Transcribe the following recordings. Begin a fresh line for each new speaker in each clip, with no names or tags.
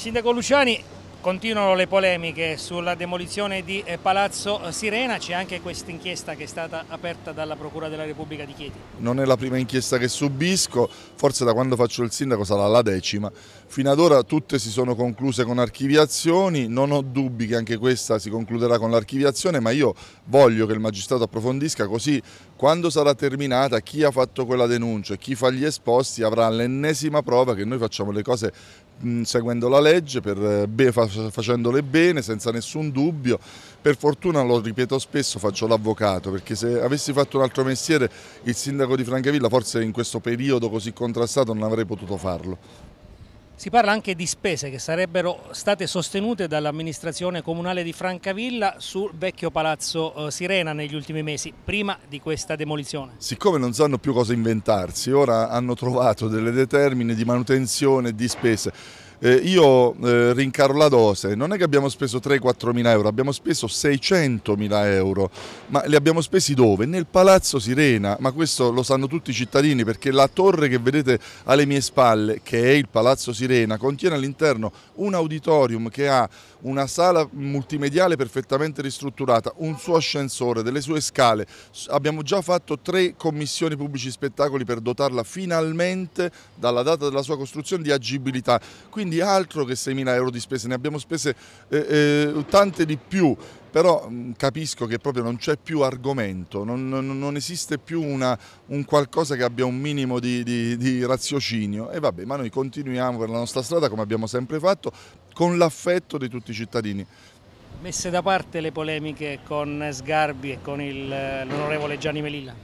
Sindaco Luciani, Continuano le polemiche sulla demolizione di eh, Palazzo Sirena, c'è anche questa inchiesta che è stata aperta dalla Procura della Repubblica di Chieti.
Non è la prima inchiesta che subisco, forse da quando faccio il sindaco sarà la decima. Fino ad ora tutte si sono concluse con archiviazioni, non ho dubbi che anche questa si concluderà con l'archiviazione, ma io voglio che il magistrato approfondisca così quando sarà terminata chi ha fatto quella denuncia e chi fa gli esposti avrà l'ennesima prova che noi facciamo le cose seguendo la legge per eh, far facendole bene senza nessun dubbio. Per fortuna, lo ripeto spesso, faccio l'avvocato perché se avessi fatto un altro mestiere il sindaco di Francavilla forse in questo periodo così contrastato non avrei potuto farlo.
Si parla anche di spese che sarebbero state sostenute dall'amministrazione comunale di Francavilla sul vecchio palazzo eh, Sirena negli ultimi mesi, prima di questa demolizione.
Siccome non sanno più cosa inventarsi, ora hanno trovato delle determine di manutenzione e di spese eh, io eh, rincaro la dose, non è che abbiamo speso 3-4 mila euro, abbiamo speso 600 mila euro, ma li abbiamo spesi dove? Nel Palazzo Sirena, ma questo lo sanno tutti i cittadini perché la torre che vedete alle mie spalle, che è il Palazzo Sirena, contiene all'interno un auditorium che ha una sala multimediale perfettamente ristrutturata, un suo ascensore, delle sue scale, abbiamo già fatto tre commissioni pubblici spettacoli per dotarla finalmente dalla data della sua costruzione di agibilità. Quindi quindi altro che 6.000 euro di spese, ne abbiamo spese eh, eh, tante di più, però mh, mm, capisco che proprio non c'è più argomento, non, non, non esiste più una, un qualcosa che abbia un minimo di, di, di raziocinio e vabbè, ma noi continuiamo per la nostra strada come abbiamo sempre fatto, con l'affetto di tutti i cittadini.
Messe da parte le polemiche con Sgarbi e con eh, l'onorevole Gianni Melilla?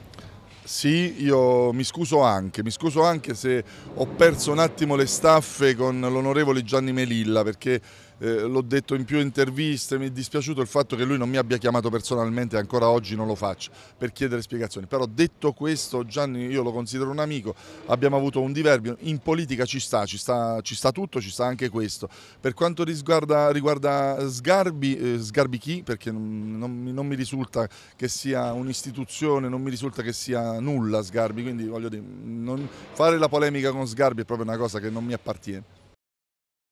Sì, io mi scuso anche, mi scuso anche se ho perso un attimo le staffe con l'onorevole Gianni Melilla perché eh, l'ho detto in più interviste, mi è dispiaciuto il fatto che lui non mi abbia chiamato personalmente, ancora oggi non lo faccio, per chiedere spiegazioni. Però detto questo, Gianni io lo considero un amico, abbiamo avuto un diverbio, in politica ci sta, ci sta, ci sta tutto, ci sta anche questo. Per quanto riguarda, riguarda Sgarbi, eh, Sgarbi chi? Perché non, non, non, mi risulta che sia un'istituzione, non mi risulta che sia nulla Sgarbi, quindi voglio dire, non, fare la polemica con Sgarbi è proprio una cosa che non mi appartiene.